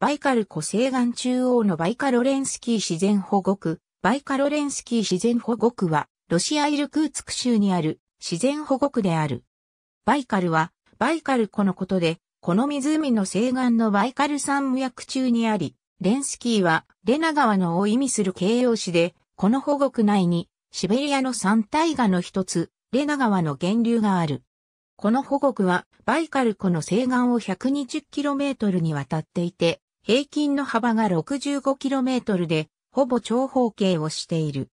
バイカル湖西岸中央のバイカロレンスキー自然保護区、バイカロレンスキー自然保護区は、ロシアイルクーツク州にある自然保護区である。バイカルは、バイカル湖のことで、この湖の西岸のバイカル山脈中にあり、レンスキーは、レナ川のを意味する形容詞で、この保護区内に、シベリアの三大河の一つ、レナ川の源流がある。この保護区は、バイカル湖の西岸を 120km にわたっていて、平均の幅が 65km で、ほぼ長方形をしている。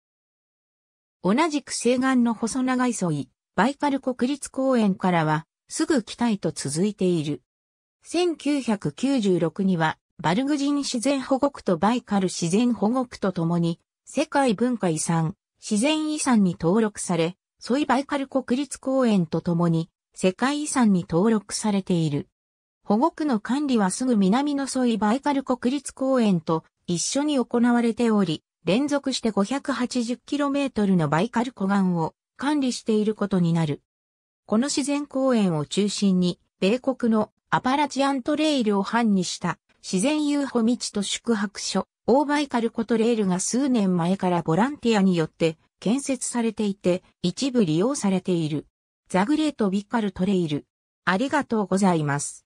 同じく西岸の細長い沿い、バイカル国立公園からは、すぐ北へと続いている。1996には、バルグジン自然保護区とバイカル自然保護区とともに、世界文化遺産、自然遺産に登録され、ソイバイカル国立公園とともに、世界遺産に登録されている。保護区の管理はすぐ南のソイバイカル国立公園と一緒に行われており、連続して 580km のバイカル湖岸を管理していることになる。この自然公園を中心に、米国のアパラチアントレイルを範にした自然遊歩道と宿泊所、オーバイカルコトレイルが数年前からボランティアによって建設されていて、一部利用されている。ザグレートビカルトレイル。ありがとうございます。